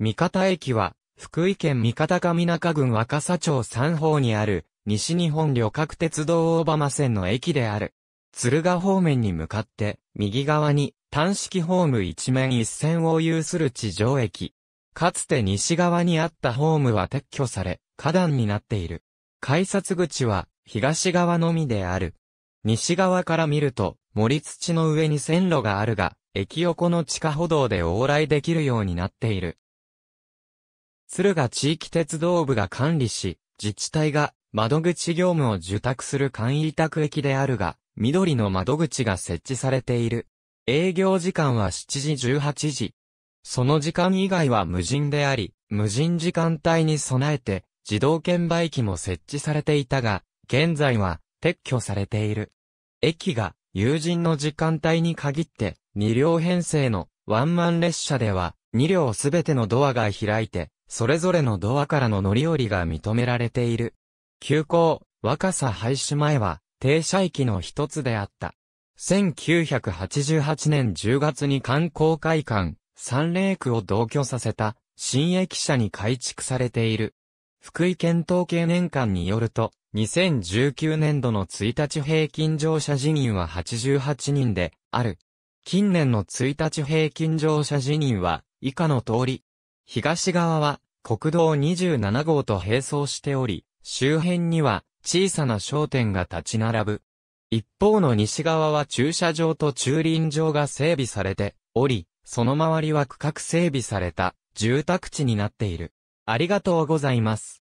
三方駅は、福井県三方上中郡若狭町三方にある、西日本旅客鉄道大浜線の駅である。鶴ヶ方面に向かって、右側に、単式ホーム一面一線を有する地上駅。かつて西側にあったホームは撤去され、花壇になっている。改札口は、東側のみである。西側から見ると、森土の上に線路があるが、駅横の地下歩道で往来できるようになっている。敦賀地域鉄道部が管理し、自治体が窓口業務を受託する簡易委託駅であるが、緑の窓口が設置されている。営業時間は7時18時。その時間以外は無人であり、無人時間帯に備えて、自動券売機も設置されていたが、現在は撤去されている。駅が友人の時間帯に限って、2両編成のワンマン列車では、2両すべてのドアが開いて、それぞれのドアからの乗り降りが認められている。急行、若さ廃止前は、停車駅の一つであった。1988年10月に観光会館、三連区を同居させた、新駅舎に改築されている。福井県統計年間によると、2019年度の1日平均乗車人員は88人で、ある。近年の1日平均乗車人員は、以下の通り、東側は国道27号と並走しており、周辺には小さな商店が立ち並ぶ。一方の西側は駐車場と駐輪場が整備されており、その周りは区画整備された住宅地になっている。ありがとうございます。